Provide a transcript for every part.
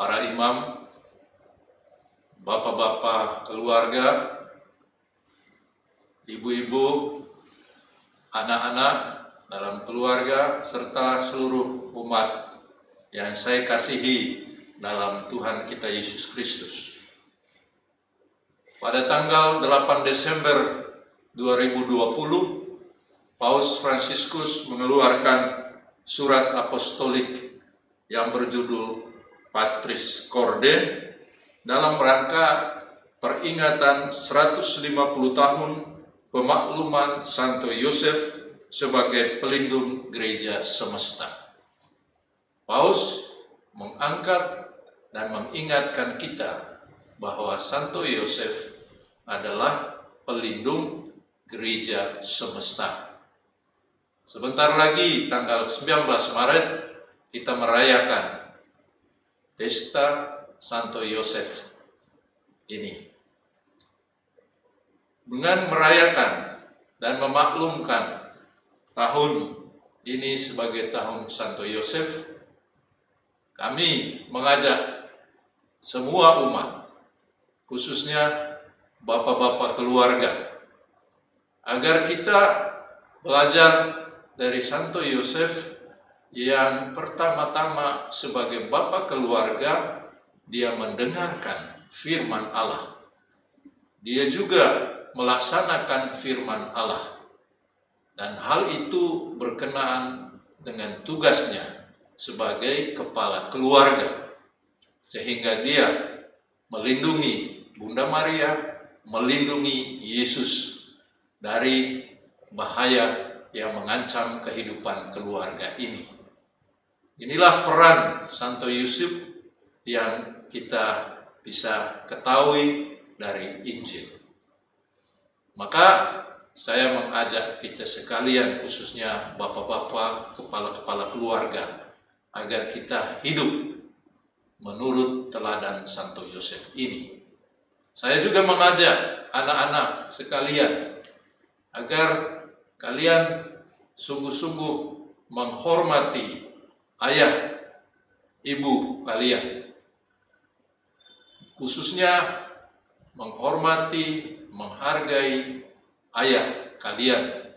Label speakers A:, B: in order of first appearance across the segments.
A: para imam, bapak-bapak keluarga, ibu-ibu, anak-anak dalam keluarga, serta seluruh umat yang saya kasihi dalam Tuhan kita Yesus Kristus. Pada tanggal 8 Desember 2020, Paus Fransiskus mengeluarkan surat apostolik yang berjudul Patris Korde dalam rangka peringatan 150 tahun pemakluman Santo Yosef sebagai pelindung gereja semesta. Paus mengangkat dan mengingatkan kita bahwa Santo Yosef adalah pelindung gereja semesta. Sebentar lagi tanggal 19 Maret kita merayakan pesta Santo Yosef ini. Dengan merayakan dan memaklumkan tahun ini sebagai tahun Santo Yosef, kami mengajak semua umat, khususnya bapak-bapak keluarga, agar kita belajar dari Santo Yosef yang pertama-tama sebagai bapak keluarga dia mendengarkan firman Allah. Dia juga melaksanakan firman Allah. Dan hal itu berkenaan dengan tugasnya sebagai kepala keluarga. Sehingga dia melindungi Bunda Maria, melindungi Yesus dari bahaya yang mengancam kehidupan keluarga ini. Inilah peran Santo Yusuf yang kita bisa ketahui dari Injil. Maka saya mengajak kita sekalian khususnya bapak-bapak, kepala-kepala keluarga agar kita hidup menurut teladan Santo Yosef ini. Saya juga mengajak anak-anak sekalian agar kalian sungguh-sungguh menghormati ayah, ibu kalian. Khususnya menghormati, menghargai ayah kalian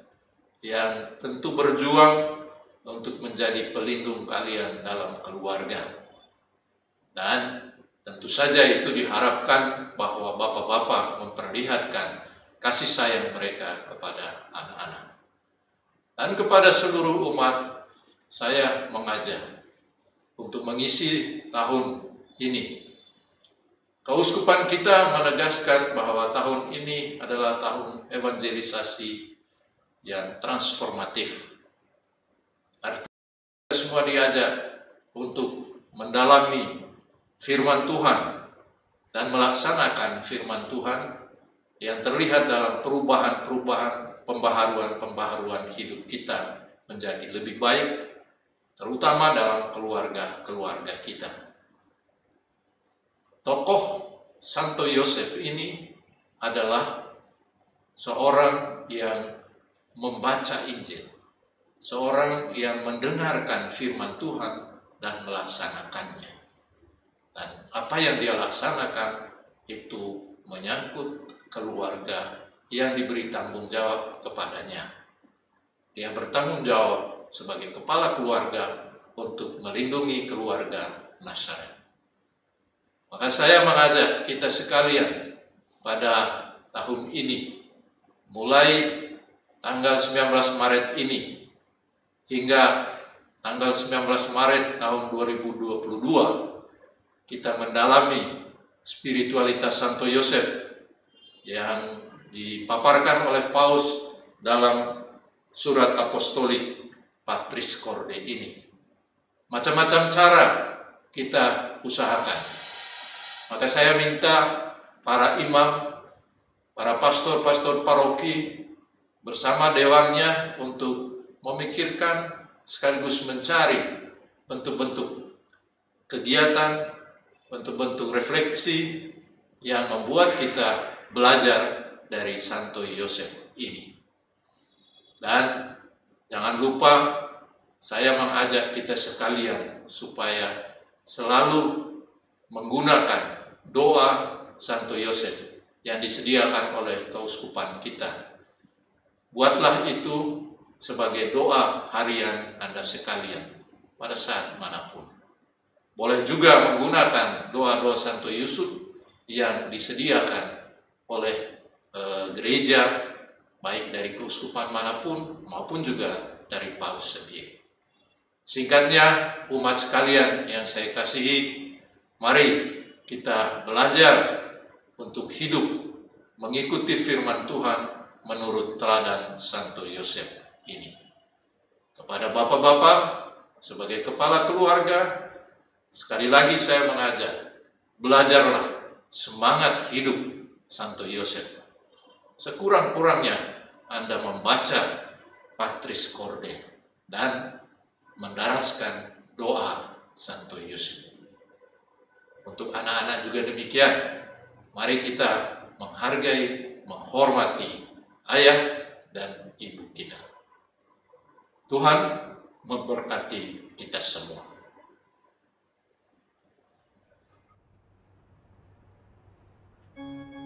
A: yang tentu berjuang untuk menjadi pelindung kalian dalam keluarga. Dan tentu saja itu diharapkan bahwa bapak-bapak memperlihatkan kasih sayang mereka kepada anak-anak. Dan kepada seluruh umat saya mengajak untuk mengisi tahun ini. Keuskupan kita menegaskan bahwa tahun ini adalah tahun evangelisasi yang transformatif. Artinya semua diajak untuk mendalami firman Tuhan dan melaksanakan firman Tuhan yang terlihat dalam perubahan-perubahan, pembaharuan-pembaharuan hidup kita menjadi lebih baik terutama dalam keluarga-keluarga kita. Tokoh Santo Yosef ini adalah seorang yang membaca Injil, seorang yang mendengarkan firman Tuhan dan melaksanakannya. Dan apa yang dia laksanakan itu menyangkut keluarga yang diberi tanggung jawab kepadanya. Dia bertanggung jawab sebagai kepala keluarga untuk melindungi keluarga Nasaret. Maka saya mengajak kita sekalian pada tahun ini, mulai tanggal 19 Maret ini hingga tanggal 19 Maret tahun 2022 kita mendalami spiritualitas Santo Yosef yang dipaparkan oleh Paus dalam surat apostolik Patris Korde ini. Macam-macam cara kita usahakan. Maka saya minta para imam, para pastor-pastor paroki bersama dewannya untuk memikirkan sekaligus mencari bentuk-bentuk kegiatan, bentuk-bentuk refleksi yang membuat kita belajar dari Santo Yosef ini. Dan Jangan lupa saya mengajak kita sekalian supaya selalu menggunakan doa Santo Yosef yang disediakan oleh keuskupan kita. Buatlah itu sebagai doa harian Anda sekalian pada saat manapun. Boleh juga menggunakan doa-doa Santo Yusuf yang disediakan oleh e, gereja baik dari keuskupan manapun maupun juga dari paus sendiri. Singkatnya, umat sekalian yang saya kasihi, mari kita belajar untuk hidup mengikuti firman Tuhan menurut teladan Santo Yosef ini. Kepada bapak-bapak, sebagai kepala keluarga, sekali lagi saya mengajak, belajarlah semangat hidup Santo Yosef sekurang-kurangnya Anda membaca Patris Korde dan mendaraskan doa Santo Yusuf. Untuk anak-anak juga demikian. Mari kita menghargai, menghormati ayah dan ibu kita. Tuhan memberkati kita semua. thank you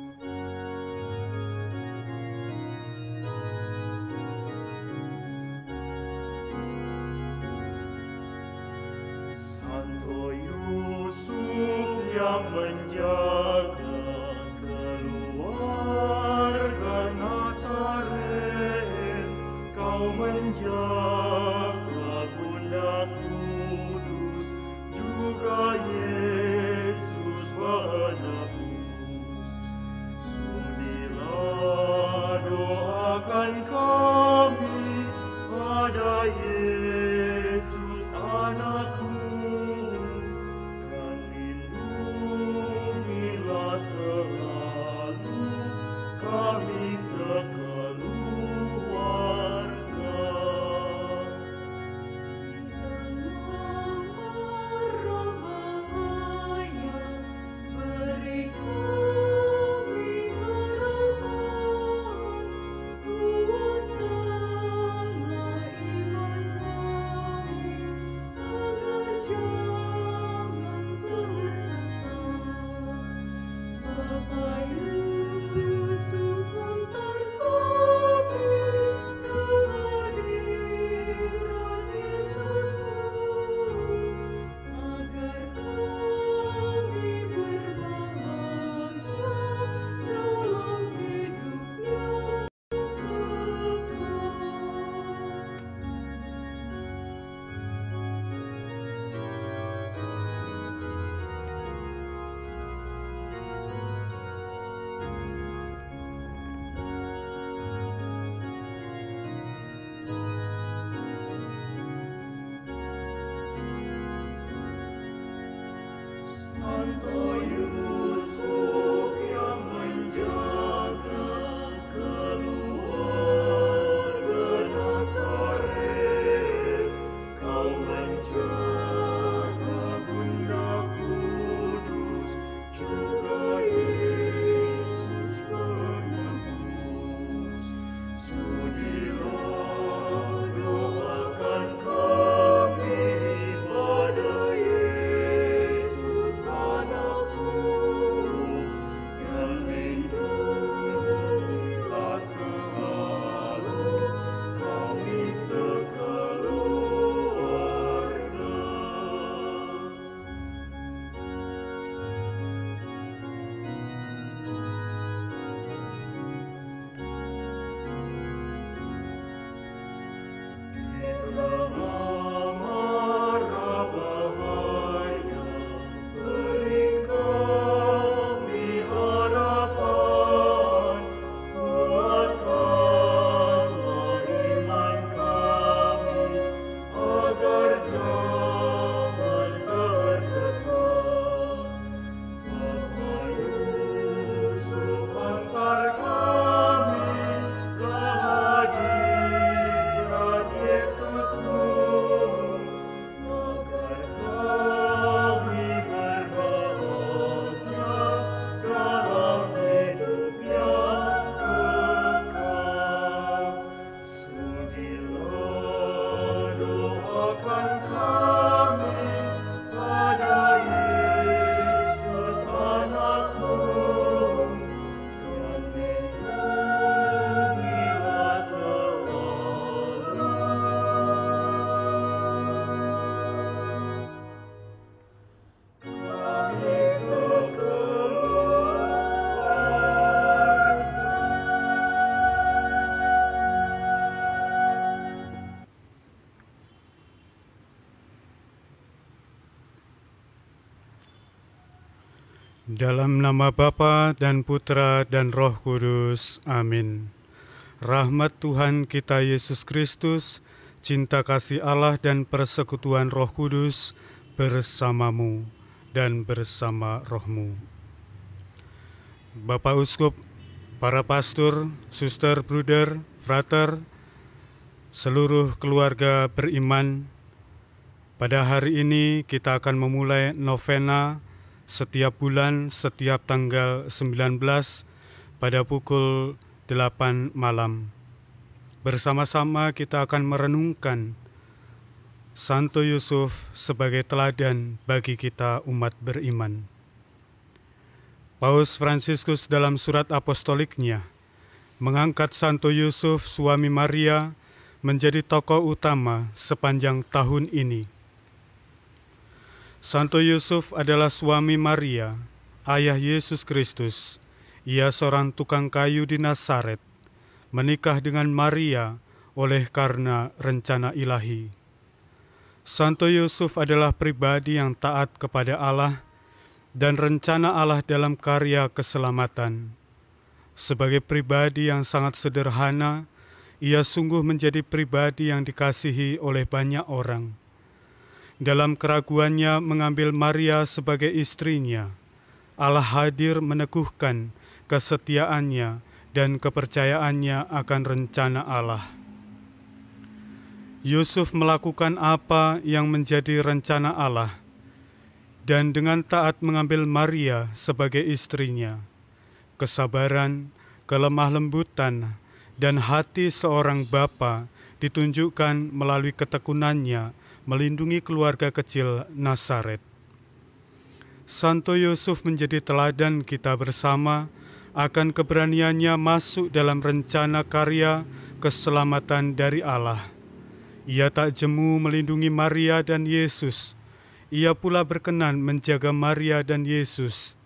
B: Dalam nama Bapa dan Putra dan Roh Kudus. Amin. Rahmat Tuhan kita Yesus Kristus, cinta kasih Allah dan persekutuan Roh Kudus bersamamu dan bersama rohmu. Bapak Uskup, para pastor, suster, bruder, frater, seluruh keluarga beriman, pada hari ini kita akan memulai novena setiap bulan setiap tanggal 19 pada pukul 8 malam. Bersama-sama kita akan merenungkan Santo Yusuf sebagai teladan bagi kita umat beriman. Paus Fransiskus dalam surat apostoliknya mengangkat Santo Yusuf suami Maria menjadi tokoh utama sepanjang tahun ini Santo Yusuf adalah suami Maria, ayah Yesus Kristus. Ia seorang tukang kayu di Nasaret, menikah dengan Maria oleh karena rencana ilahi. Santo Yusuf adalah pribadi yang taat kepada Allah dan rencana Allah dalam karya keselamatan. Sebagai pribadi yang sangat sederhana, ia sungguh menjadi pribadi yang dikasihi oleh banyak orang dalam keraguannya mengambil Maria sebagai istrinya, Allah hadir meneguhkan kesetiaannya dan kepercayaannya akan rencana Allah. Yusuf melakukan apa yang menjadi rencana Allah, dan dengan taat mengambil Maria sebagai istrinya. Kesabaran, kelemah lembutan, dan hati seorang bapa ditunjukkan melalui ketekunannya melindungi keluarga kecil Nasaret. Santo Yusuf menjadi teladan kita bersama akan keberaniannya masuk dalam rencana karya keselamatan dari Allah. Ia tak jemu melindungi Maria dan Yesus. Ia pula berkenan menjaga Maria dan Yesus.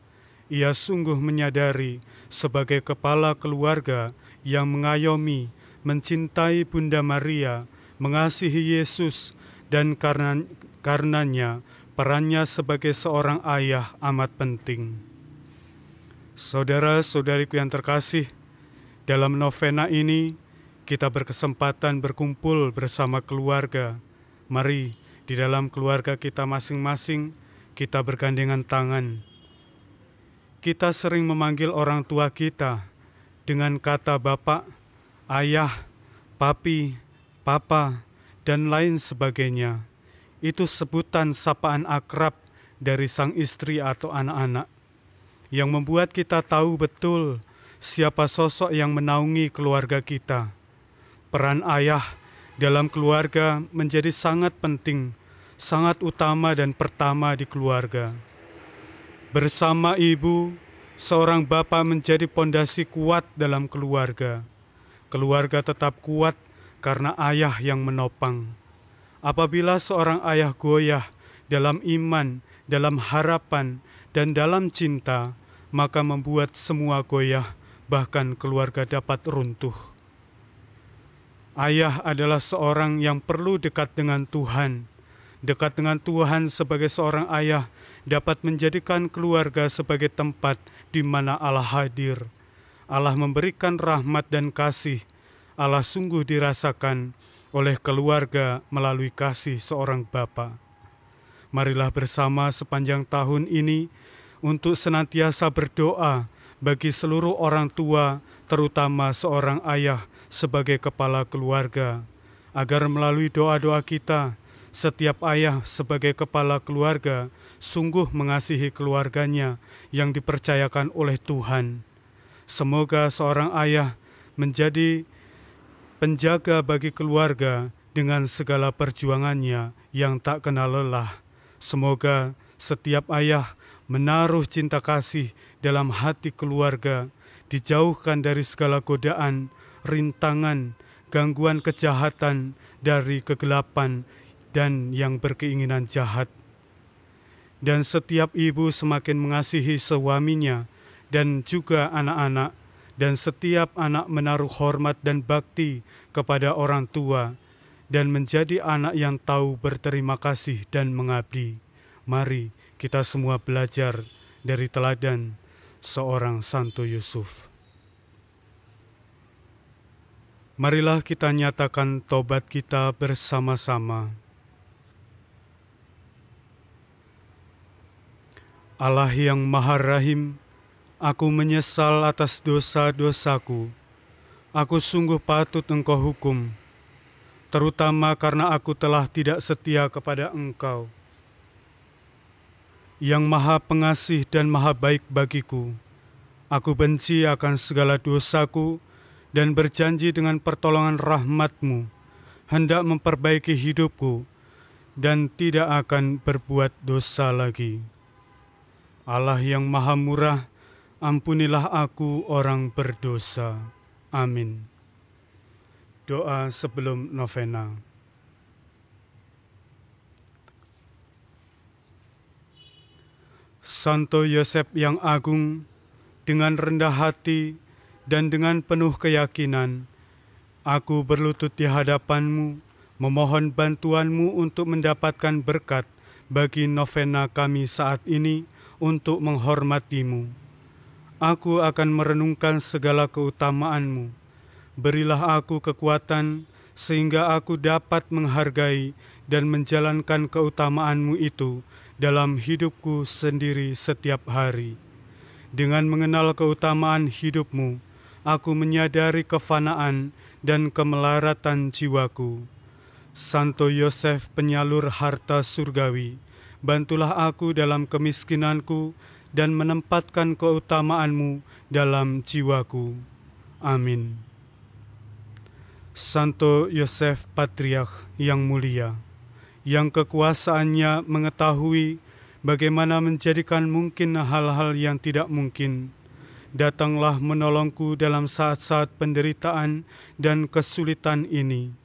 B: Ia sungguh menyadari sebagai kepala keluarga yang mengayomi, mencintai Bunda Maria, mengasihi Yesus, dan karena, karenanya perannya sebagai seorang ayah amat penting. Saudara-saudariku yang terkasih, dalam novena ini kita berkesempatan berkumpul bersama keluarga. Mari di dalam keluarga kita masing-masing kita bergandengan tangan. Kita sering memanggil orang tua kita dengan kata bapak, ayah, papi, papa, dan lain sebagainya. Itu sebutan sapaan akrab dari sang istri atau anak-anak yang membuat kita tahu betul siapa sosok yang menaungi keluarga kita. Peran ayah dalam keluarga menjadi sangat penting, sangat utama dan pertama di keluarga. Bersama ibu, seorang bapak menjadi pondasi kuat dalam keluarga. Keluarga tetap kuat karena ayah yang menopang. Apabila seorang ayah goyah dalam iman, dalam harapan, dan dalam cinta, maka membuat semua goyah, bahkan keluarga dapat runtuh. Ayah adalah seorang yang perlu dekat dengan Tuhan. Dekat dengan Tuhan sebagai seorang ayah dapat menjadikan keluarga sebagai tempat di mana Allah hadir. Allah memberikan rahmat dan kasih Allah sungguh dirasakan oleh keluarga melalui kasih seorang bapa. Marilah bersama sepanjang tahun ini untuk senantiasa berdoa bagi seluruh orang tua, terutama seorang ayah sebagai kepala keluarga, agar melalui doa-doa kita, setiap ayah sebagai kepala keluarga sungguh mengasihi keluarganya yang dipercayakan oleh Tuhan. Semoga seorang ayah menjadi penjaga bagi keluarga dengan segala perjuangannya yang tak kenal lelah. Semoga setiap ayah menaruh cinta kasih dalam hati keluarga, dijauhkan dari segala godaan, rintangan, gangguan kejahatan dari kegelapan dan yang berkeinginan jahat. Dan setiap ibu semakin mengasihi suaminya dan juga anak-anak dan setiap anak menaruh hormat dan bakti kepada orang tua dan menjadi anak yang tahu berterima kasih dan mengabdi. Mari kita semua belajar dari teladan seorang Santo Yusuf. Marilah kita nyatakan tobat kita bersama-sama. Allah yang Maha Rahim, Aku menyesal atas dosa-dosaku. Aku sungguh patut engkau hukum, terutama karena aku telah tidak setia kepada engkau. Yang maha pengasih dan maha baik bagiku, aku benci akan segala dosaku dan berjanji dengan pertolongan rahmatmu, hendak memperbaiki hidupku dan tidak akan berbuat dosa lagi. Allah yang maha murah, Ampunilah aku orang berdosa. Amin. Doa sebelum novena. Santo Yosef yang agung, dengan rendah hati dan dengan penuh keyakinan, aku berlutut di hadapanmu, memohon bantuanmu untuk mendapatkan berkat bagi novena kami saat ini untuk menghormatimu Aku akan merenungkan segala keutamaanmu. Berilah aku kekuatan sehingga aku dapat menghargai dan menjalankan keutamaanmu itu dalam hidupku sendiri setiap hari. Dengan mengenal keutamaan hidupmu, aku menyadari kefanaan dan kemelaratan jiwaku. Santo Yosef penyalur harta surgawi, bantulah aku dalam kemiskinanku dan menempatkan keutamaanmu dalam jiwaku. Amin. Santo Yosef Patriarch yang mulia, yang kekuasaannya mengetahui bagaimana menjadikan mungkin hal-hal yang tidak mungkin, datanglah menolongku dalam saat-saat penderitaan dan kesulitan ini.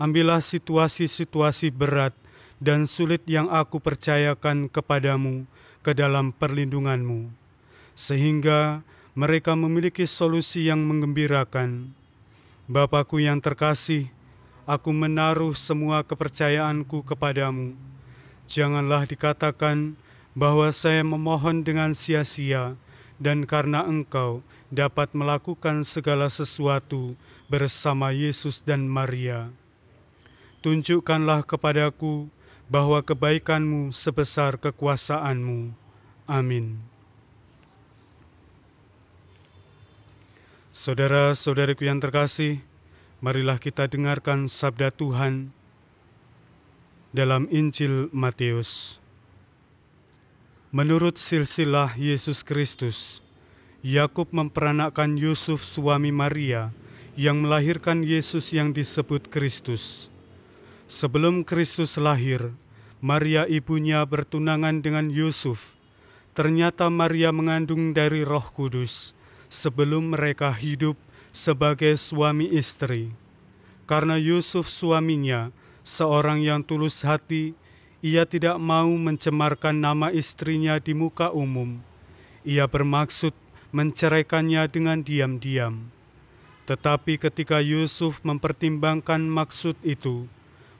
B: Ambillah situasi-situasi berat dan sulit yang aku percayakan kepadamu, ke dalam perlindunganmu, sehingga mereka memiliki solusi yang mengembirakan. Bapakku yang terkasih, aku menaruh semua kepercayaanku kepadamu. Janganlah dikatakan bahwa saya memohon dengan sia-sia, dan karena engkau dapat melakukan segala sesuatu bersama Yesus dan Maria. Tunjukkanlah kepadaku bahwa kebaikanmu sebesar kekuasaanmu. Amin. Saudara-saudariku yang terkasih, marilah kita dengarkan sabda Tuhan dalam Injil Matius. Menurut silsilah Yesus Kristus, Yakub memperanakkan Yusuf suami Maria yang melahirkan Yesus yang disebut Kristus. Sebelum Kristus lahir, Maria ibunya bertunangan dengan Yusuf. Ternyata Maria mengandung dari Roh Kudus sebelum mereka hidup sebagai suami istri. Karena Yusuf suaminya seorang yang tulus hati, ia tidak mau mencemarkan nama istrinya di muka umum. Ia bermaksud menceraikannya dengan diam-diam. Tetapi ketika Yusuf mempertimbangkan maksud itu,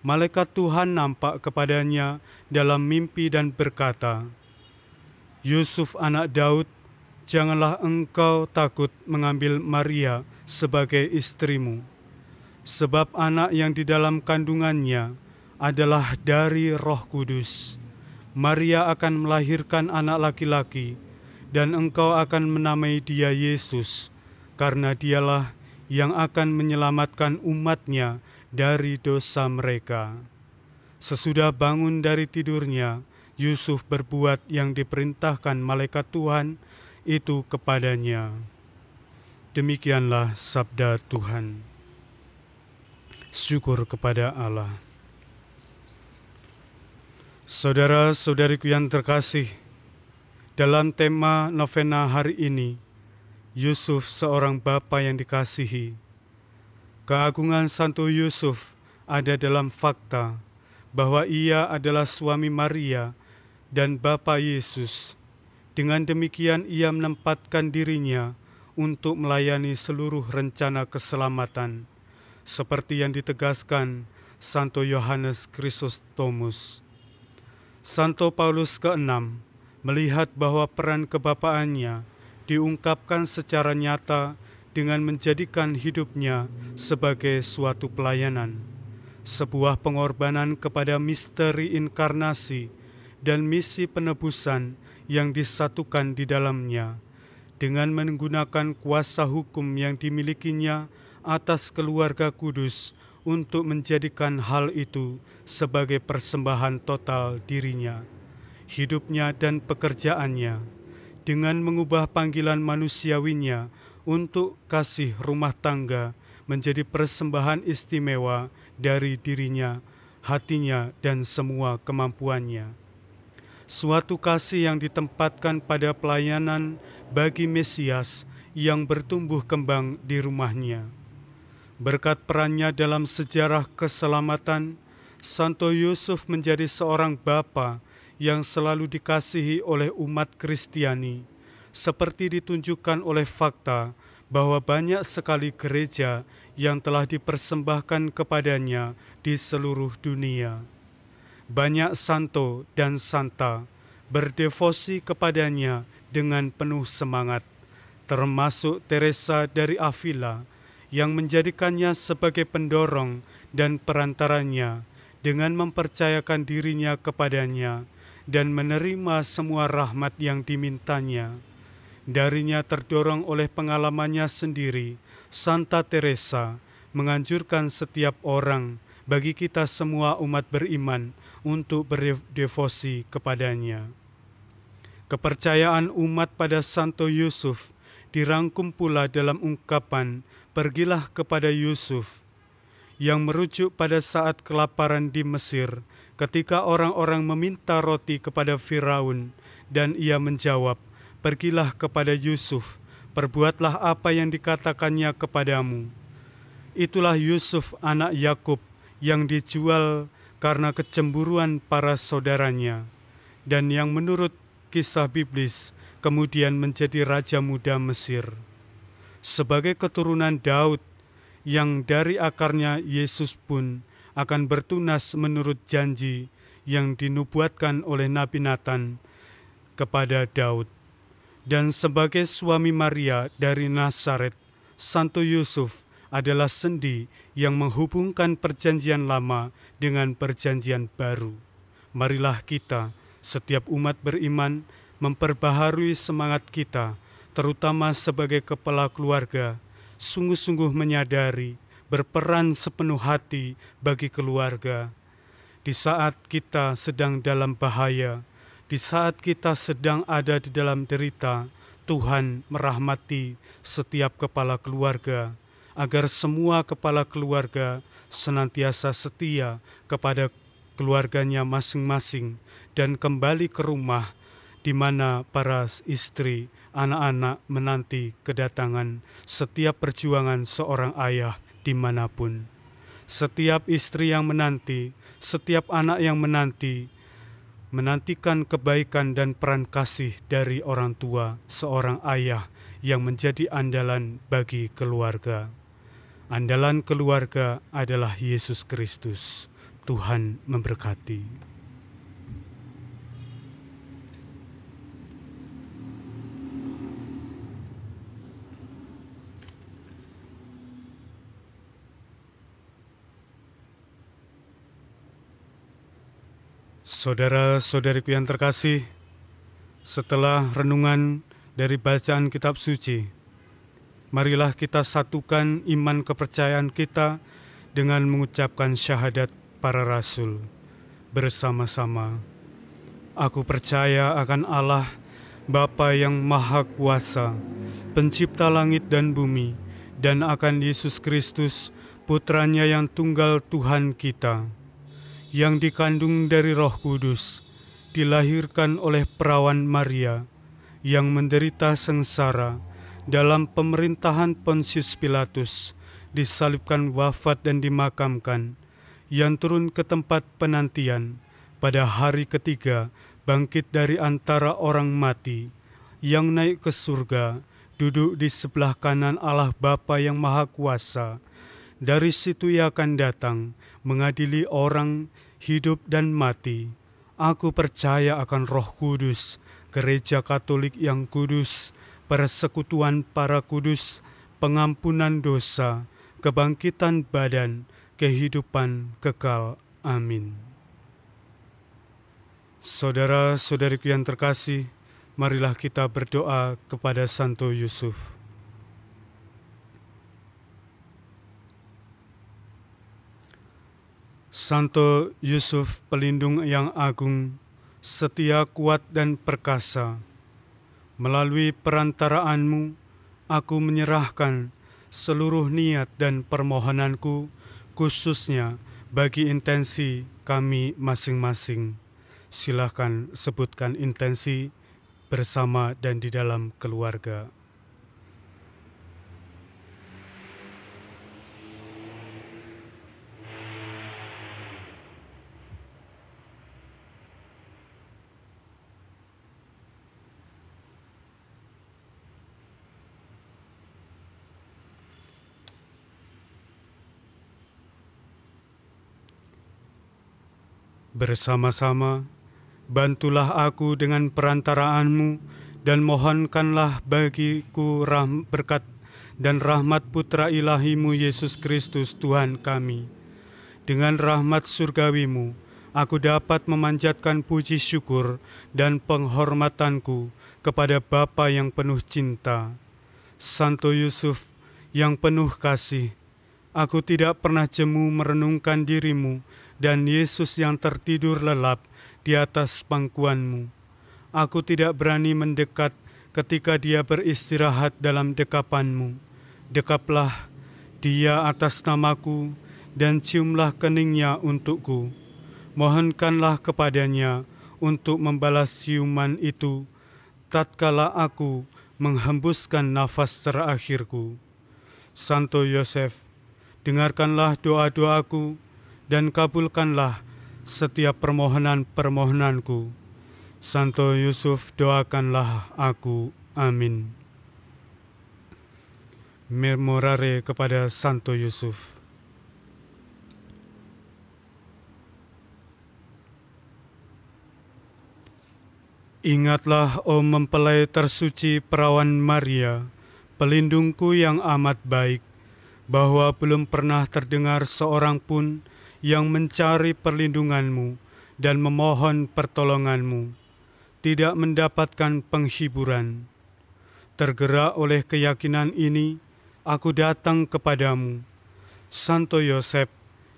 B: malaikat Tuhan nampak kepadanya dalam mimpi dan berkata, Yusuf anak Daud, janganlah engkau takut mengambil Maria sebagai istrimu, sebab anak yang di dalam kandungannya adalah dari roh kudus. Maria akan melahirkan anak laki-laki, dan engkau akan menamai dia Yesus, karena dialah yang akan menyelamatkan umatnya dari dosa mereka. Sesudah bangun dari tidurnya, Yusuf berbuat yang diperintahkan malaikat Tuhan itu kepadanya. Demikianlah sabda Tuhan. Syukur kepada Allah. Saudara-saudariku yang terkasih, dalam tema novena hari ini, Yusuf seorang bapa yang dikasihi Keagungan Santo Yusuf ada dalam fakta bahwa ia adalah suami Maria dan Bapa Yesus. Dengan demikian ia menempatkan dirinya untuk melayani seluruh rencana keselamatan, seperti yang ditegaskan Santo Yohanes Chrysostomus. Santo Paulus ke-6 melihat bahwa peran kebapaannya diungkapkan secara nyata dengan menjadikan hidupnya sebagai suatu pelayanan, sebuah pengorbanan kepada misteri inkarnasi dan misi penebusan yang disatukan di dalamnya, dengan menggunakan kuasa hukum yang dimilikinya atas keluarga kudus untuk menjadikan hal itu sebagai persembahan total dirinya, hidupnya, dan pekerjaannya, dengan mengubah panggilan manusiawinya untuk kasih rumah tangga menjadi persembahan istimewa dari dirinya, hatinya, dan semua kemampuannya. Suatu kasih yang ditempatkan pada pelayanan bagi Mesias yang bertumbuh kembang di rumahnya. Berkat perannya dalam sejarah keselamatan, Santo Yusuf menjadi seorang bapa yang selalu dikasihi oleh umat Kristiani, seperti ditunjukkan oleh fakta bahwa banyak sekali gereja yang telah dipersembahkan kepadanya di seluruh dunia. Banyak santo dan santa berdevosi kepadanya dengan penuh semangat, termasuk Teresa dari Avila yang menjadikannya sebagai pendorong dan perantaranya dengan mempercayakan dirinya kepadanya dan menerima semua rahmat yang dimintanya. Darinya terdorong oleh pengalamannya sendiri, Santa Teresa menganjurkan setiap orang bagi kita semua umat beriman untuk berdevosi kepadanya. Kepercayaan umat pada Santo Yusuf dirangkum pula dalam ungkapan "Pergilah kepada Yusuf" yang merujuk pada saat kelaparan di Mesir ketika orang-orang meminta roti kepada Firaun dan ia menjawab, Pergilah kepada Yusuf, perbuatlah apa yang dikatakannya kepadamu. Itulah Yusuf anak Yakub yang dijual karena kecemburuan para saudaranya dan yang menurut kisah biblis kemudian menjadi raja muda Mesir. Sebagai keturunan Daud yang dari akarnya Yesus pun akan bertunas menurut janji yang dinubuatkan oleh Nabi Nathan kepada Daud dan sebagai suami Maria dari Nazaret, Santo Yusuf adalah sendi yang menghubungkan perjanjian lama dengan perjanjian baru. Marilah kita, setiap umat beriman, memperbaharui semangat kita, terutama sebagai kepala keluarga, sungguh-sungguh menyadari berperan sepenuh hati bagi keluarga. Di saat kita sedang dalam bahaya, di saat kita sedang ada di dalam derita, Tuhan merahmati setiap kepala keluarga, agar semua kepala keluarga senantiasa setia kepada keluarganya masing-masing dan kembali ke rumah di mana para istri, anak-anak menanti kedatangan setiap perjuangan seorang ayah dimanapun. Setiap istri yang menanti, setiap anak yang menanti, menantikan kebaikan dan peran kasih dari orang tua, seorang ayah yang menjadi andalan bagi keluarga. Andalan keluarga adalah Yesus Kristus. Tuhan memberkati. Saudara-saudariku yang terkasih, setelah renungan dari bacaan kitab suci, marilah kita satukan iman kepercayaan kita dengan mengucapkan syahadat para rasul bersama-sama. Aku percaya akan Allah, Bapa yang Maha Kuasa, Pencipta langit dan bumi, dan akan Yesus Kristus, Putranya yang tunggal Tuhan kita, yang dikandung dari Roh Kudus, dilahirkan oleh perawan Maria yang menderita sengsara dalam pemerintahan Pontius Pilatus, disalibkan wafat dan dimakamkan, yang turun ke tempat penantian pada hari ketiga bangkit dari antara orang mati, yang naik ke surga, duduk di sebelah kanan Allah Bapa yang Maha Kuasa. Dari situ ia akan datang mengadili orang hidup dan mati. Aku percaya akan Roh Kudus, Gereja Katolik yang kudus, persekutuan para kudus, pengampunan dosa, kebangkitan badan, kehidupan kekal. Amin. Saudara-saudariku yang terkasih, marilah kita berdoa kepada Santo Yusuf. Santo Yusuf pelindung yang agung, setia kuat dan perkasa. Melalui perantaraanmu, aku menyerahkan seluruh niat dan permohonanku khususnya bagi intensi kami masing-masing. Silahkan sebutkan intensi bersama dan di dalam keluarga. Bersama-sama, bantulah aku dengan perantaraanmu dan mohonkanlah bagiku rah berkat dan rahmat putra ilahimu Yesus Kristus Tuhan kami. Dengan rahmat surgawimu, aku dapat memanjatkan puji syukur dan penghormatanku kepada Bapa yang penuh cinta. Santo Yusuf yang penuh kasih, aku tidak pernah jemu merenungkan dirimu, dan Yesus yang tertidur lelap di atas pangkuanmu. Aku tidak berani mendekat ketika dia beristirahat dalam dekapanmu. Dekaplah dia atas namaku dan ciumlah keningnya untukku. Mohonkanlah kepadanya untuk membalas siuman itu tatkala aku menghembuskan nafas terakhirku. Santo Yosef, dengarkanlah doa-doaku dan kabulkanlah setiap permohonan-permohonanku. Santo Yusuf, doakanlah aku. Amin. Memorare kepada Santo Yusuf. Ingatlah, O mempelai tersuci perawan Maria, pelindungku yang amat baik, bahwa belum pernah terdengar seorang pun yang mencari perlindunganmu dan memohon pertolonganmu, tidak mendapatkan penghiburan. Tergerak oleh keyakinan ini, aku datang kepadamu, Santo Yosef,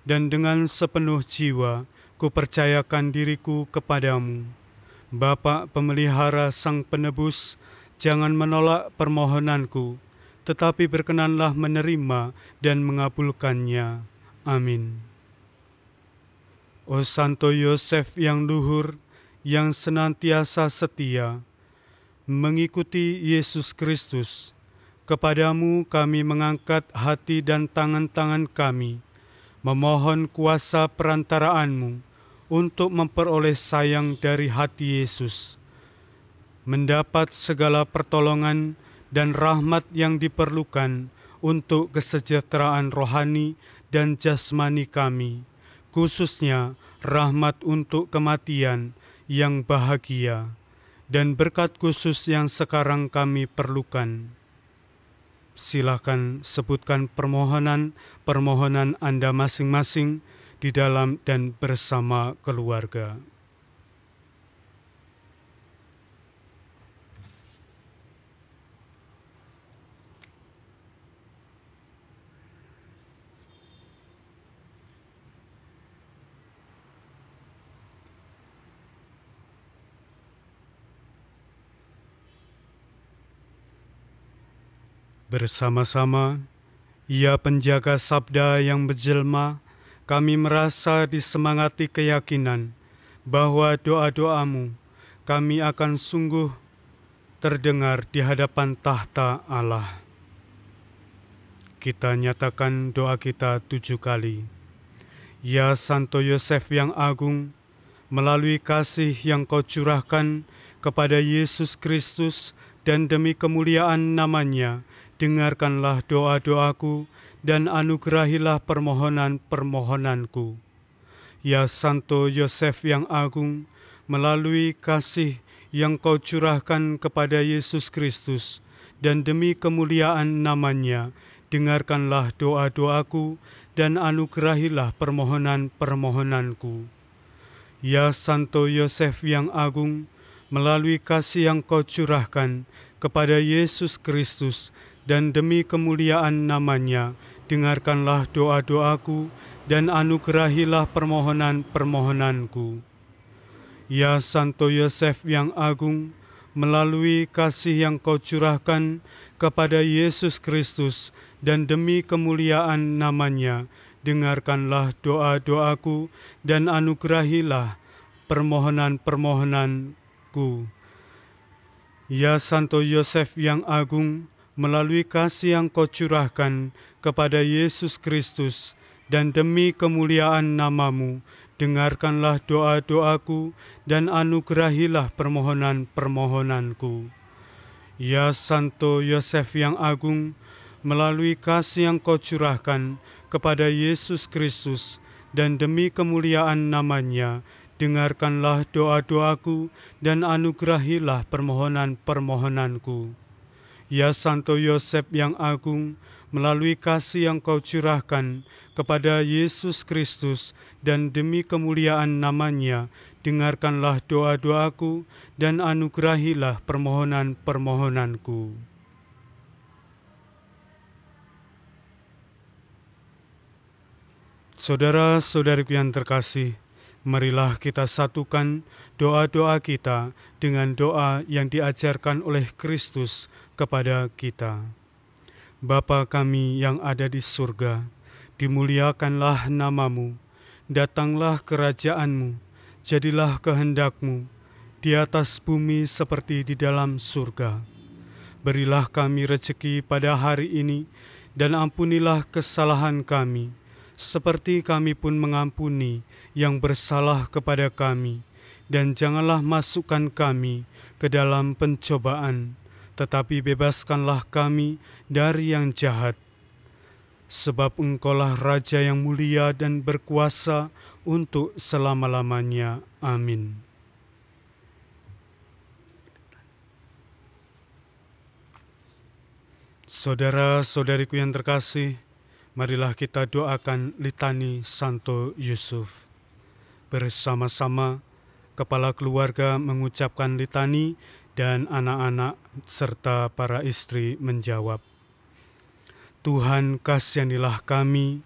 B: dan dengan sepenuh jiwa kupercayakan diriku kepadamu. Bapak pemelihara sang penebus, jangan menolak permohonanku, tetapi berkenanlah menerima dan mengabulkannya. Amin. O Santo Yosef yang luhur, yang senantiasa setia, mengikuti Yesus Kristus, kepadamu kami mengangkat hati dan tangan-tangan kami, memohon kuasa perantaraanmu untuk memperoleh sayang dari hati Yesus, mendapat segala pertolongan dan rahmat yang diperlukan untuk kesejahteraan rohani dan jasmani kami khususnya rahmat untuk kematian yang bahagia dan berkat khusus yang sekarang kami perlukan. Silakan sebutkan permohonan-permohonan Anda masing-masing di dalam dan bersama keluarga. Bersama-sama, ia ya penjaga sabda yang berjelma, kami merasa disemangati keyakinan bahwa doa-doamu kami akan sungguh terdengar di hadapan tahta Allah. Kita nyatakan doa kita tujuh kali. Ya Santo Yosef yang agung, melalui kasih yang kau curahkan kepada Yesus Kristus dan demi kemuliaan namanya, dengarkanlah doa-doaku dan anugerahilah permohonan-permohonanku. Ya Santo Yosef yang agung, melalui kasih yang kau curahkan kepada Yesus Kristus, dan demi kemuliaan namanya, dengarkanlah doa-doaku dan anugerahilah permohonan-permohonanku. Ya Santo Yosef yang agung, melalui kasih yang kau curahkan kepada Yesus Kristus dan demi kemuliaan namanya, dengarkanlah doa-doaku dan anugerahilah permohonan-permohonanku. Ya Santo Yosef yang agung, melalui kasih yang kau curahkan kepada Yesus Kristus dan demi kemuliaan namanya, dengarkanlah doa-doaku dan anugerahilah permohonan-permohonanku. Ya Santo Yosef yang agung, melalui kasih yang kau curahkan kepada Yesus Kristus dan demi kemuliaan namamu, dengarkanlah doa-doaku dan anugerahilah permohonan-permohonanku. Ya Santo Yosef yang agung, melalui kasih yang kau curahkan kepada Yesus Kristus dan demi kemuliaan namanya, dengarkanlah doa-doaku dan anugerahilah permohonan-permohonanku. Ya Santo Yosef yang agung, melalui kasih yang kau curahkan kepada Yesus Kristus dan demi kemuliaan namanya, dengarkanlah doa-doaku dan anugerahilah permohonan-permohonanku. Saudara-saudariku yang terkasih, marilah kita satukan doa-doa kita dengan doa yang diajarkan oleh Kristus kepada kita. Bapa kami yang ada di surga, dimuliakanlah namamu, datanglah kerajaanmu, jadilah kehendakmu, di atas bumi seperti di dalam surga. Berilah kami rezeki pada hari ini, dan ampunilah kesalahan kami, seperti kami pun mengampuni yang bersalah kepada kami. Dan janganlah masukkan kami ke dalam pencobaan, tetapi bebaskanlah kami dari yang jahat. Sebab engkaulah Raja yang mulia dan berkuasa untuk selama-lamanya. Amin. Saudara-saudariku yang terkasih, marilah kita doakan litani Santo Yusuf. Bersama-sama, kepala keluarga mengucapkan litani dan anak-anak serta para istri menjawab, Tuhan kasihanilah kami,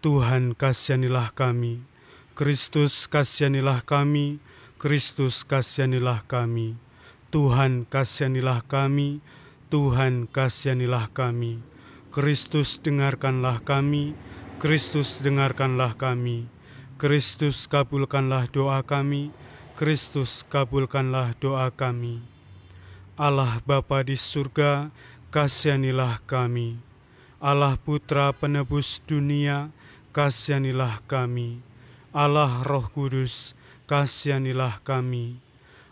B: Tuhan kasihanilah kami, Kristus kasihanilah kami, Kristus kasihanilah kami, Tuhan kasihanilah kami, Tuhan kasihanilah kami, Kristus dengarkanlah kami, Kristus dengarkanlah kami, Kristus kabulkanlah doa kami, Kristus kabulkanlah doa kami. Allah Bapa di surga, kasihanilah kami. Allah Putra penebus dunia, kasihanilah kami. Allah Roh Kudus, kasihanilah kami.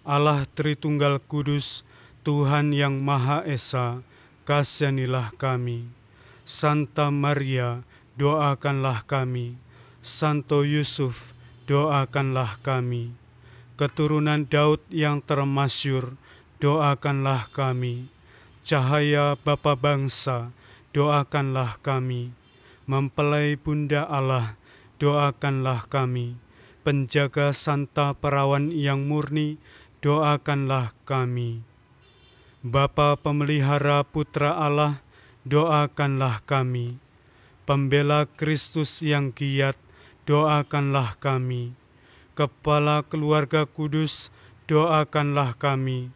B: Allah Tritunggal Kudus, Tuhan Yang Maha Esa, kasihanilah kami. Santa Maria, doakanlah kami. Santo Yusuf, doakanlah kami. Keturunan Daud yang termasyur, doakanlah kami. Cahaya Bapa Bangsa, doakanlah kami. Mempelai Bunda Allah, doakanlah kami. Penjaga Santa Perawan yang murni, doakanlah kami. Bapa Pemelihara Putra Allah, doakanlah kami. Pembela Kristus yang giat, doakanlah kami. Kepala Keluarga Kudus, doakanlah kami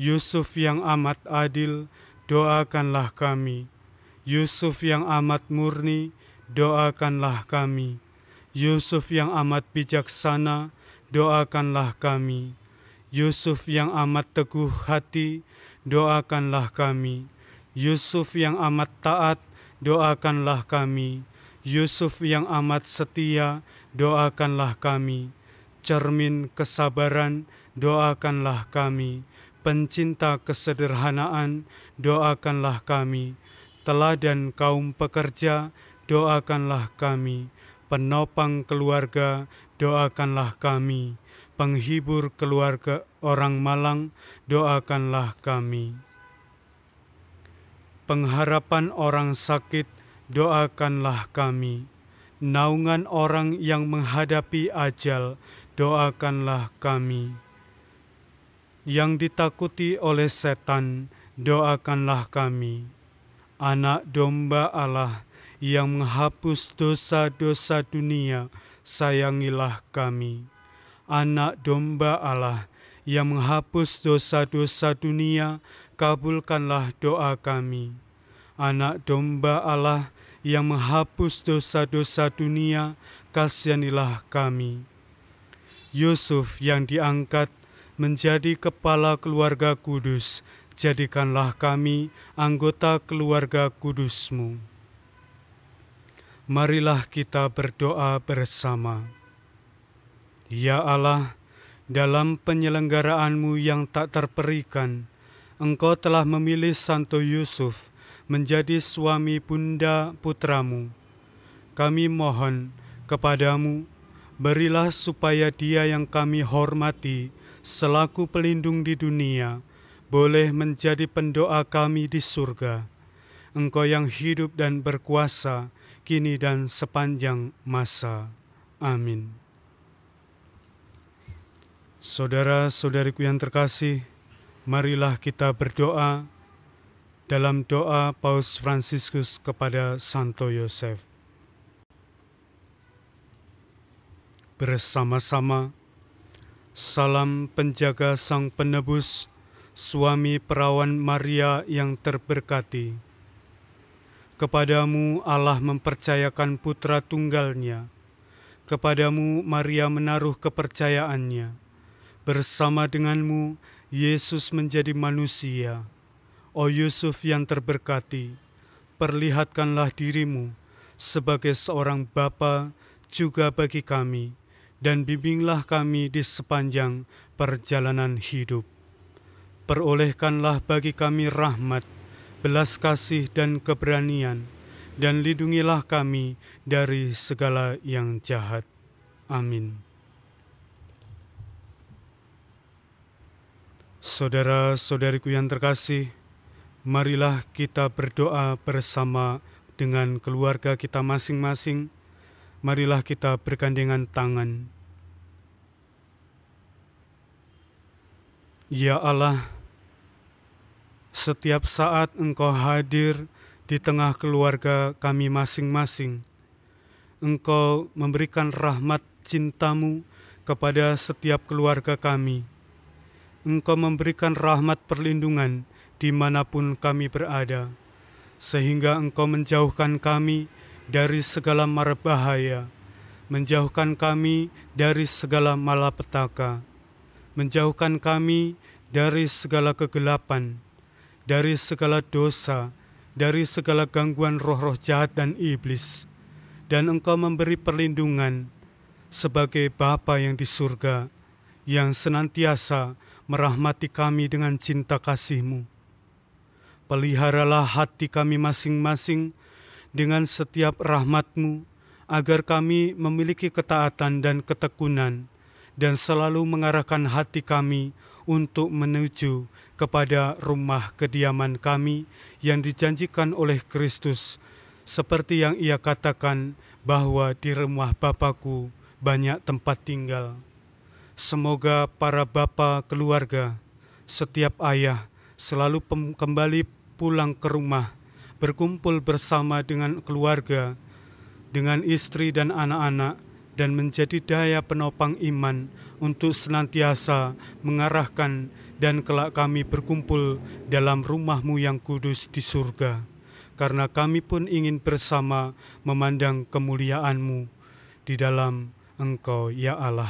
B: Yusuf yang amat adil, doakanlah kami. Yusuf yang amat murni, doakanlah kami. Yusuf yang amat bijaksana, doakanlah kami. Yusuf yang amat teguh hati, doakanlah kami. Yusuf yang amat taat, doakanlah kami. Yusuf yang amat setia, doakanlah kami. Cermin kesabaran, doakanlah kami pencinta kesederhanaan, doakanlah kami. Teladan kaum pekerja, doakanlah kami. Penopang keluarga, doakanlah kami. Penghibur keluarga orang malang, doakanlah kami. Pengharapan orang sakit, doakanlah kami. Naungan orang yang menghadapi ajal, doakanlah kami yang ditakuti oleh setan, doakanlah kami. Anak domba Allah yang menghapus dosa-dosa dunia, sayangilah kami. Anak domba Allah yang menghapus dosa-dosa dunia, kabulkanlah doa kami. Anak domba Allah yang menghapus dosa-dosa dunia, kasihanilah kami. Yusuf yang diangkat menjadi kepala keluarga kudus, jadikanlah kami anggota keluarga kudusmu. Marilah kita berdoa bersama. Ya Allah, dalam penyelenggaraanmu yang tak terperikan, Engkau telah memilih Santo Yusuf menjadi suami bunda putramu. Kami mohon kepadamu, berilah supaya dia yang kami hormati selaku pelindung di dunia, boleh menjadi pendoa kami di surga. Engkau yang hidup dan berkuasa, kini dan sepanjang masa. Amin. Saudara-saudariku yang terkasih, marilah kita berdoa dalam doa Paus Fransiskus kepada Santo Yosef. Bersama-sama, Salam penjaga Sang Penebus, suami perawan Maria yang terberkati. Kepadamu Allah mempercayakan putra tunggalnya. Kepadamu Maria menaruh kepercayaannya. Bersama denganmu Yesus menjadi manusia. O Yusuf yang terberkati, perlihatkanlah dirimu sebagai seorang bapa juga bagi kami dan bimbinglah kami di sepanjang perjalanan hidup. Perolehkanlah bagi kami rahmat, belas kasih dan keberanian, dan lindungilah kami dari segala yang jahat. Amin. Saudara-saudariku yang terkasih, marilah kita berdoa bersama dengan keluarga kita masing-masing marilah kita bergandengan tangan. Ya Allah, setiap saat Engkau hadir di tengah keluarga kami masing-masing. Engkau memberikan rahmat cintamu kepada setiap keluarga kami. Engkau memberikan rahmat perlindungan dimanapun kami berada, sehingga Engkau menjauhkan kami dari segala mara bahaya, menjauhkan kami dari segala malapetaka, menjauhkan kami dari segala kegelapan, dari segala dosa, dari segala gangguan roh-roh jahat dan iblis, dan Engkau memberi perlindungan sebagai Bapa yang di surga, yang senantiasa merahmati kami dengan cinta kasih-Mu. Peliharalah hati kami masing-masing dengan setiap rahmatmu, agar kami memiliki ketaatan dan ketekunan, dan selalu mengarahkan hati kami untuk menuju kepada rumah kediaman kami yang dijanjikan oleh Kristus, seperti yang ia katakan bahwa di rumah Bapakku banyak tempat tinggal. Semoga para bapa keluarga, setiap ayah selalu kembali pulang ke rumah berkumpul bersama dengan keluarga, dengan istri dan anak-anak, dan menjadi daya penopang iman untuk senantiasa mengarahkan dan kelak kami berkumpul dalam rumahmu yang kudus di surga. Karena kami pun ingin bersama memandang kemuliaanmu di dalam engkau ya Allah.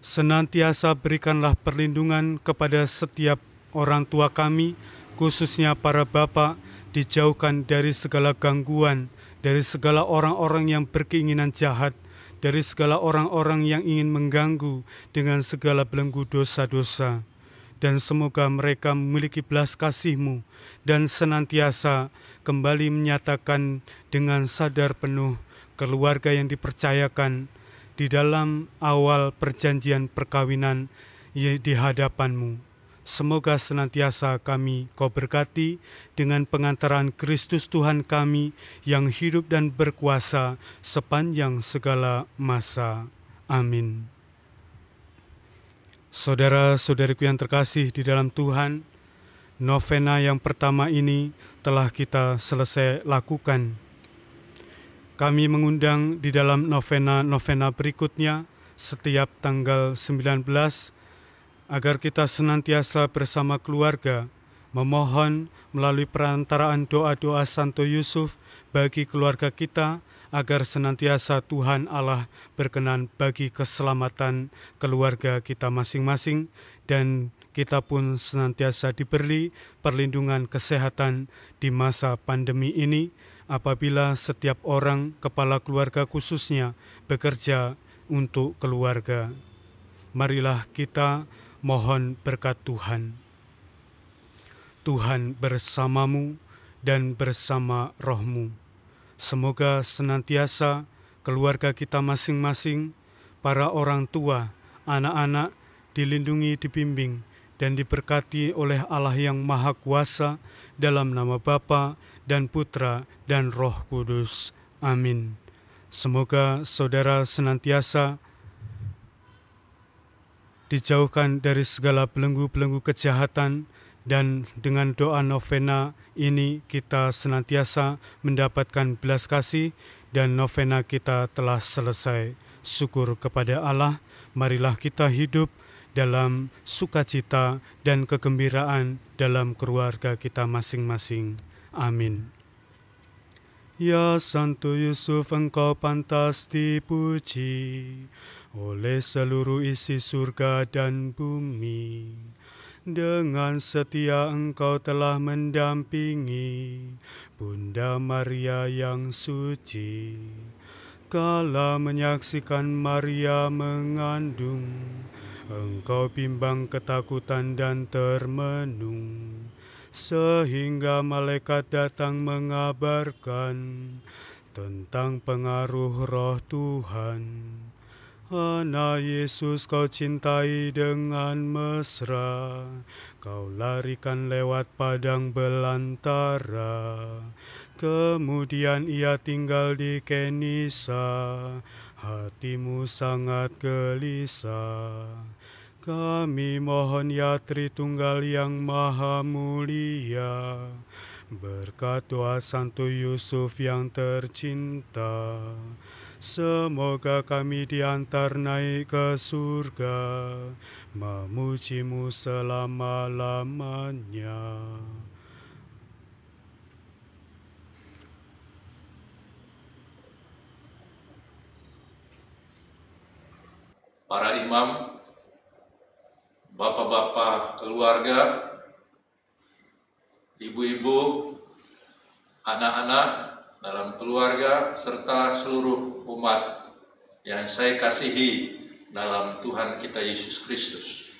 B: Senantiasa berikanlah perlindungan kepada setiap orang tua kami, khususnya para bapak, dijauhkan dari segala gangguan, dari segala orang-orang yang berkeinginan jahat, dari segala orang-orang yang ingin mengganggu dengan segala belenggu dosa-dosa. Dan semoga mereka memiliki belas kasihmu dan senantiasa kembali menyatakan dengan sadar penuh keluarga yang dipercayakan di dalam awal perjanjian perkawinan di hadapanmu. mu Semoga senantiasa kami kau berkati dengan pengantaran Kristus Tuhan kami yang hidup dan berkuasa sepanjang segala masa. Amin. Saudara-saudariku yang terkasih di dalam Tuhan, novena yang pertama ini telah kita selesai lakukan. Kami mengundang di dalam novena-novena berikutnya setiap tanggal 19, agar kita senantiasa bersama keluarga memohon melalui perantaraan doa-doa Santo Yusuf bagi keluarga kita agar senantiasa Tuhan Allah berkenan bagi keselamatan keluarga kita masing-masing dan kita pun senantiasa diberi perlindungan kesehatan di masa pandemi ini apabila setiap orang kepala keluarga khususnya bekerja untuk keluarga. Marilah kita Mohon berkat Tuhan. Tuhan bersamamu dan bersama rohmu. Semoga senantiasa keluarga kita masing-masing, para orang tua, anak-anak, dilindungi, dibimbing, dan diberkati oleh Allah yang Maha Kuasa dalam nama Bapa dan Putra dan Roh Kudus. Amin. Semoga saudara senantiasa dijauhkan dari segala belenggu-belenggu kejahatan, dan dengan doa novena ini kita senantiasa mendapatkan belas kasih dan novena kita telah selesai. Syukur kepada Allah, marilah kita hidup dalam sukacita dan kegembiraan dalam keluarga kita masing-masing. Amin. Ya Santo Yusuf, engkau pantas dipuji oleh seluruh isi surga dan bumi. Dengan setia engkau telah mendampingi Bunda Maria yang suci. Kala menyaksikan Maria mengandung, engkau bimbang ketakutan dan termenung. Sehingga malaikat datang mengabarkan tentang pengaruh roh Tuhan Anak Yesus kau cintai dengan mesra, kau larikan lewat padang belantara. Kemudian ia tinggal di Kenisa, hatimu sangat gelisah. Kami mohon ya Tritunggal yang maha mulia, berkat doa Santo Yusuf yang tercinta, Semoga kami diantar naik ke surga, memujimu selama-lamanya.
A: Para imam, bapak-bapak keluarga, ibu-ibu, anak-anak, dalam keluarga, serta seluruh umat yang saya kasihi dalam Tuhan kita Yesus Kristus.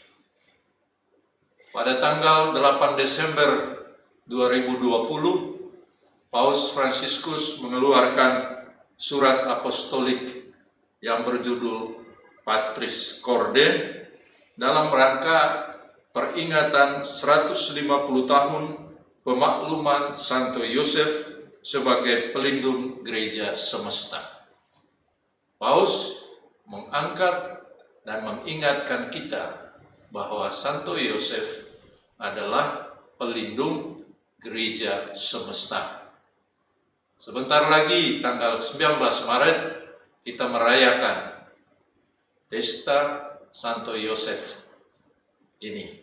A: Pada tanggal 8 Desember 2020, Paus Fransiskus mengeluarkan surat apostolik yang berjudul Patris Corde dalam rangka peringatan 150 tahun pemakluman Santo Yosef sebagai pelindung gereja semesta. Paus mengangkat dan mengingatkan kita bahwa Santo Yosef adalah pelindung gereja semesta. Sebentar lagi tanggal 19 Maret kita merayakan Pesta Santo Yosef ini.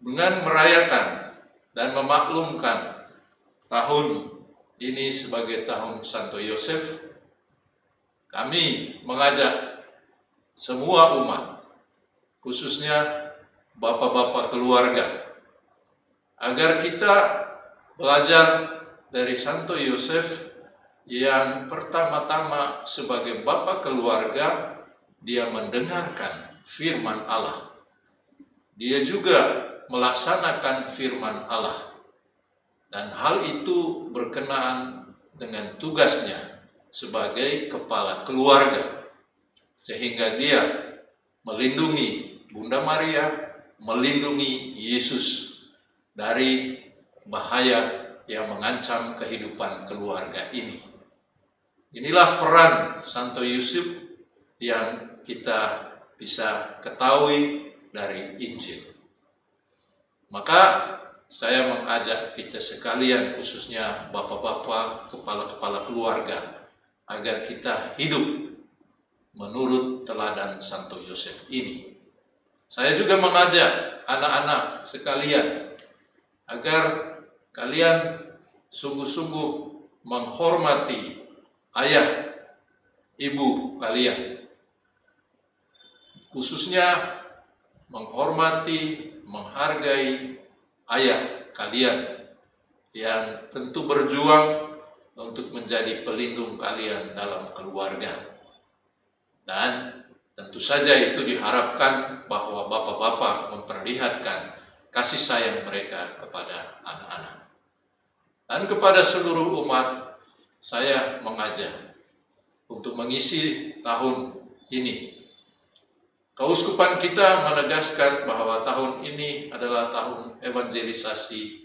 A: Dengan merayakan dan memaklumkan tahun ini sebagai tahun Santo Yosef, kami mengajak semua umat, khususnya bapak-bapak keluarga, agar kita belajar dari Santo Yosef yang pertama-tama sebagai bapak keluarga, dia mendengarkan firman Allah. Dia juga melaksanakan firman Allah dan hal itu berkenaan dengan tugasnya sebagai kepala keluarga, sehingga dia melindungi Bunda Maria, melindungi Yesus dari bahaya yang mengancam kehidupan keluarga ini. Inilah peran Santo Yusuf yang kita bisa ketahui dari Injil. Maka saya mengajak kita sekalian, khususnya bapak-bapak, kepala-kepala keluarga, agar kita hidup menurut teladan Santo Yosef ini. Saya juga mengajak anak-anak sekalian agar kalian sungguh-sungguh menghormati ayah ibu kalian. Khususnya menghormati, menghargai ayah kalian yang tentu berjuang untuk menjadi pelindung kalian dalam keluarga. Dan tentu saja itu diharapkan bahwa bapak-bapak memperlihatkan kasih sayang mereka kepada anak-anak. Dan kepada seluruh umat, saya mengajak untuk mengisi tahun ini Keuskupan kita menegaskan bahwa tahun ini adalah tahun evangelisasi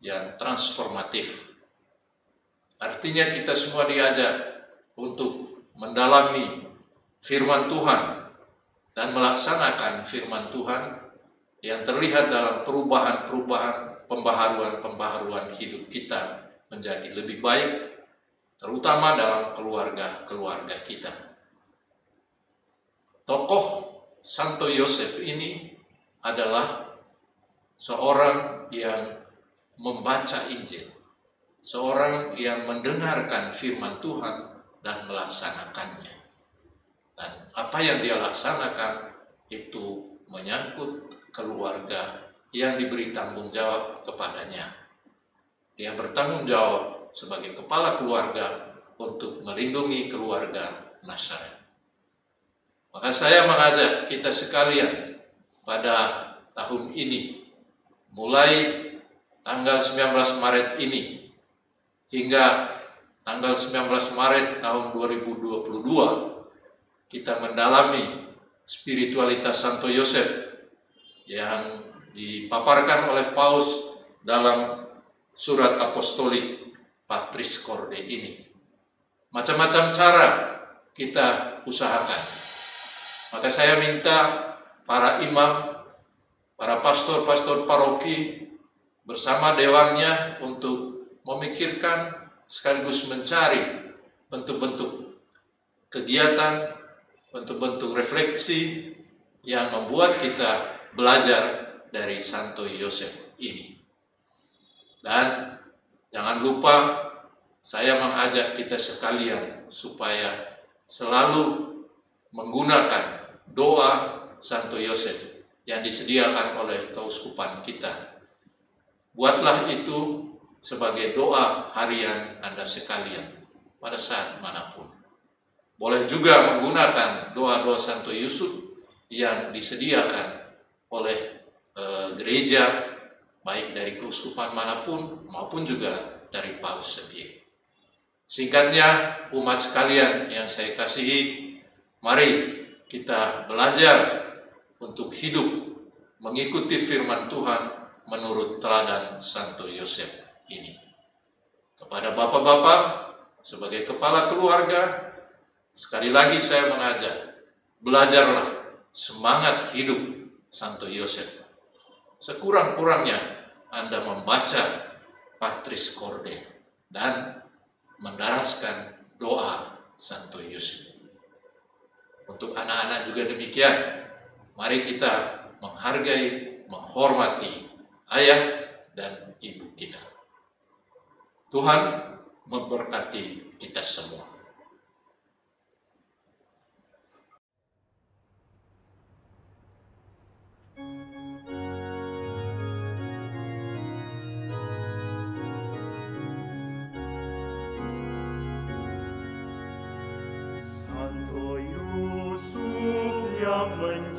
A: yang transformatif. Artinya kita semua diajak untuk mendalami firman Tuhan dan melaksanakan firman Tuhan yang terlihat dalam perubahan-perubahan, pembaharuan-pembaharuan hidup kita menjadi lebih baik, terutama dalam keluarga-keluarga kita. Tokoh Santo Yosef ini adalah seorang yang membaca Injil, seorang yang mendengarkan firman Tuhan dan melaksanakannya. Dan apa yang dia laksanakan itu menyangkut keluarga yang diberi tanggung jawab kepadanya. Dia bertanggung jawab sebagai kepala keluarga untuk melindungi keluarga Nasaret. Maka saya mengajak kita sekalian pada tahun ini, mulai tanggal 19 Maret ini hingga tanggal 19 Maret tahun 2022, kita mendalami spiritualitas Santo Yosef yang dipaparkan oleh Paus dalam surat apostolik Patris Corde ini. Macam-macam cara kita usahakan maka saya minta para imam, para pastor-pastor paroki bersama dewannya untuk memikirkan sekaligus mencari bentuk-bentuk kegiatan, bentuk-bentuk refleksi yang membuat kita belajar dari Santo Yosef ini. Dan jangan lupa saya mengajak kita sekalian supaya selalu menggunakan doa Santo Yosef yang disediakan oleh keuskupan kita. Buatlah itu sebagai doa harian Anda sekalian pada saat manapun. Boleh juga menggunakan doa-doa Santo Yusuf yang disediakan oleh e, gereja baik dari keuskupan manapun maupun juga dari paus sendiri. Singkatnya, umat sekalian yang saya kasihi, mari kita belajar untuk hidup mengikuti firman Tuhan menurut teladan Santo Yosef ini. Kepada bapak-bapak, sebagai kepala keluarga, sekali lagi saya mengajak, belajarlah semangat hidup Santo Yosef. Sekurang-kurangnya Anda membaca Patris Korde dan mendaraskan doa Santo Yosef. Untuk anak-anak juga demikian. Mari kita menghargai, menghormati ayah dan ibu kita. Tuhan memberkati kita semua.
C: stumbling